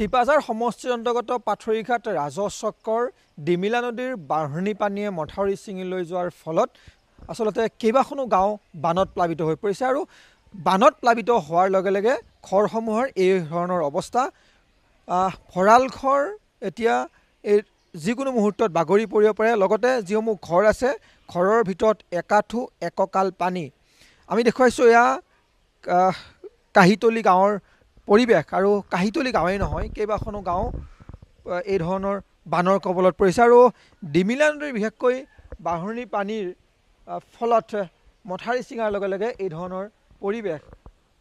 চিপাজাৰ সমষ্টি অন্তৰ্গত পাথৰীঘাট ৰাজচক্ৰৰ ডিমিলা নদীৰ বাঢ়নী পানীয়ে মথাউৰি লৈ যোৱাৰ ফলত আচলতে কেইবাখনো গাঁও বানত প্লাৱিত হৈ পৰিছে আৰু বানত প্লাৱিত হোৱাৰ লগে লগে ঘৰসমূহৰ এই ধৰণৰ অৱস্থা ভঁৰাল ঘৰ এতিয়া এই যিকোনো মুহূৰ্তত বাগৰি পৰিব পাৰে লগতে যিসমূহ ঘৰ আছে ঘৰৰ ভিতৰত একাঠু এককাল পানী আমি দেখুৱাইছোঁ এয়া কাহিতলী গাঁৱৰ পৰিৱেশ আৰু কাহিতলী গাঁৱেই নহয় কেইবাখনো গাঁও এই ধৰণৰ বানৰ কবলত পৰিছে আৰু ডিমিলা নদীৰ বিশেষকৈ বাঢ়নী পানীৰ ফলত মথাৰি চিঙাৰ লগে লগে এই ধৰণৰ পৰিৱেশ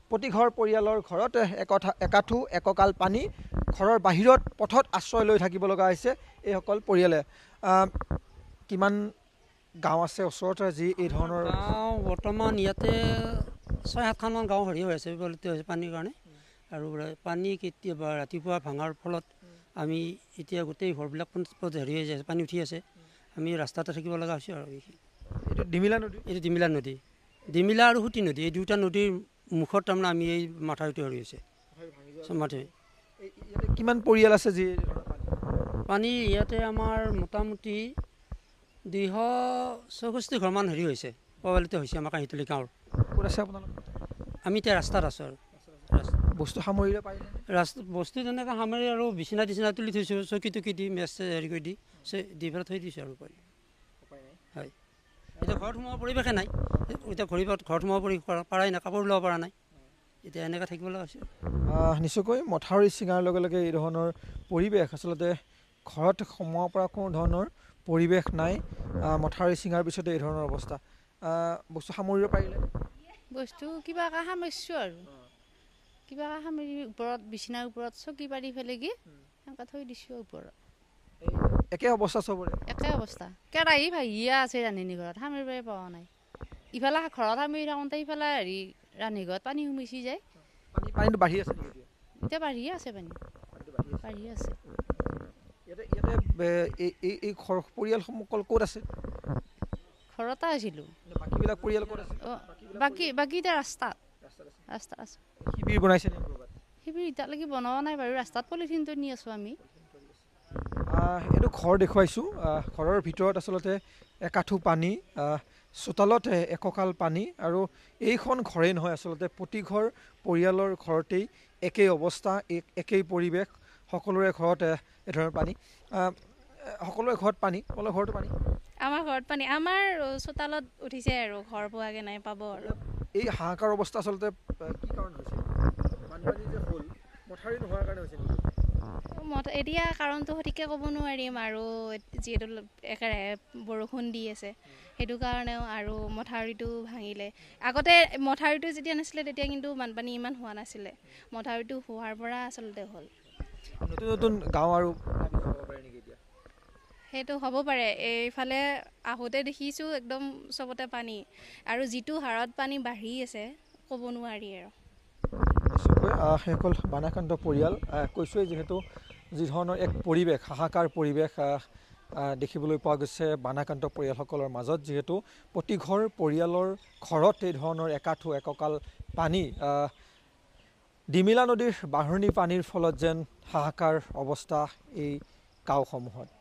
প্ৰতিঘৰ পৰিয়ালৰ ঘৰত একথা একাঠু এককাল পানী ঘৰৰ বাহিৰত পথত আশ্ৰয় লৈ থাকিব লগা হৈছে এইসকল পৰিয়ালে কিমান গাঁও আছে ওচৰতে যি এই ধৰণৰ গাঁও বৰ্তমান ইয়াতে ছয় সাতখনমান গাঁও হেৰি হৈ আছে বিপলিত হৈছে পানীৰ কাৰণে আৰু পানী কেতিয়াবা ৰাতিপুৱা ভাঙাৰ ফলত আমি এতিয়া গোটেই ঘৰবিলাক হেৰি হৈ যায় পানী উঠি আছে আমি ৰাস্তাতে থাকিব লগা হৈছে আৰু এইখিনি এইটো ডিমিলা নদী এইটো ডিমিলা নদী ডিমিলা আৰু সুতি নদী এই দুটা নদীৰ মুখত তাৰমানে আমি এই মাথাটো হেৰি হৈছে কিমান পৰিয়াল আছে যি পানী ইয়াতে আমাৰ মোটামুটি দুইশ চৌষষ্ঠি ঘৰমান হেৰি হৈছে প্ৰভাৱিত হৈছে আমাৰ কাঁহীতলি গাঁৱৰ আমি এতিয়া ৰাস্তাত আছোঁ আৰু বস্তু সামৰি ল'ব ৰাস্তা বস্তু তেনেকৈ সামৰি আৰু বিচনা তিচনা তুলি থৈছোঁ চকী টকি দি মেচ হেৰি কৰি দি দি পেলাই থৈ দিছোঁ আৰু কৰি হয় এতিয়া ঘৰত সোমোৱা পৰিৱেশে নাই এতিয়া ঘূৰি ঘৰত সোমাব পৰি পৰাই নাই কাপোৰ ল'ব পৰা নাই এতিয়া এনেকৈ থাকিব লগা হৈছে নিশ্চয়কৈ মথাউৰি চিঙাৰ লগে লগে এই ধৰণৰ পৰিৱেশ আচলতে ঘৰত সোমাব পৰা কোনো ধৰণৰ পৰিৱেশ নাই মথাউৰি চিঙাৰ পিছতে এই ধৰণৰ অৱস্থা বস্তু সামৰিব পাৰিলে বস্তু কিবা এটা সামৰিছোঁ আৰু কিবা সামগ্ৰী ওপৰত বিচনাৰ ওপৰত চকী পাৰি ফেলেগি সেনেকৈ থৈ দিছোঁ ওপৰত একে অৱস্থা চবৰে একে অৱস্থা কেৰাহী ভাহিয়া আছে ৰান্ধনি ঘৰত সামৰি পাই পোৱা নাই ইফালে ঘৰত সামৰি থাকোঁতে ইফালে হেৰি ৰান্ধনি ঘৰত পানী সুমিছি যায় এতিয়া বাঢ়িয়ে আছে পানী বাঢ়ি আছে ঘৰতে আছিলোঁ বাকী বাকীতে ৰাস্তাত ৰাস্তাত আছে শিবিৰ বনাইছে শিবিৰ এতিয়ালৈকে বনোৱা নাই বাৰু ৰাস্তাত পলিথিনটো নি আছোঁ আমি এইটো ঘৰ দেখুৱাইছোঁ ঘৰৰ ভিতৰত আচলতে একাঠো পানী চোতালত একঁকাল পানী আৰু এইখন ঘৰেই নহয় আচলতে প্ৰতিঘৰ পৰিয়ালৰ ঘৰতেই একেই অৱস্থা এক একেই পৰিৱেশ সকলোৰে ঘৰত এধৰণৰ পানী সকলোৰে ঘৰত পানী সকলোৰে ঘৰতো পানী আমাৰ ঘৰত পানী আমাৰ চোতালত উঠিছে আৰু ঘৰ পোৱাগৈ নাই পাব আৰু এই হাহাকাৰ অৱস্থা আচলতে কি কাৰণ হৈছে বানপানী যে হ'ল মথাউৰি নোহোৱাৰ কাৰণে হৈছে এতিয়া কাৰণটো সঠিককৈ ক'ব নোৱাৰিম আৰু যিহেতু একেৰাহে বৰষুণ দি আছে সেইটো কাৰণেও আৰু মথাউৰিটো ভাঙিলে আগতে মথাউৰিটো যেতিয়া নাছিলে তেতিয়া কিন্তু বানপানী ইমান হোৱা নাছিলে মথাউৰিটো হোৱাৰ পৰা আচলতে হ'ল নতুন নতুন গাঁও আৰু সেইটো হ'ব পাৰে এইফালে আহোঁতে দেখিছোঁ একদম চবতে পানী আৰু যিটো হাৰত পানী বাঢ়ি আছে ক'ব নোৱাৰি আৰু সেইসকল বানাকান্ত পৰিয়াল কৈছোঁৱেই যিহেতু যি ধৰণৰ এক পৰিৱেশ হাহাকাৰ পৰিৱেশ দেখিবলৈ পোৱা গৈছে বানাকান্ত পৰিয়ালসকলৰ মাজত যিহেতু প্ৰতিঘৰ পৰিয়ালৰ ঘৰত এই ধৰণৰ একাঠু একঁকাল পানী ডিমিলা নদীৰ বাঢ়নি পানীৰ ফলত যেন হাহাকাৰ অৱস্থা এই গাঁওসমূহত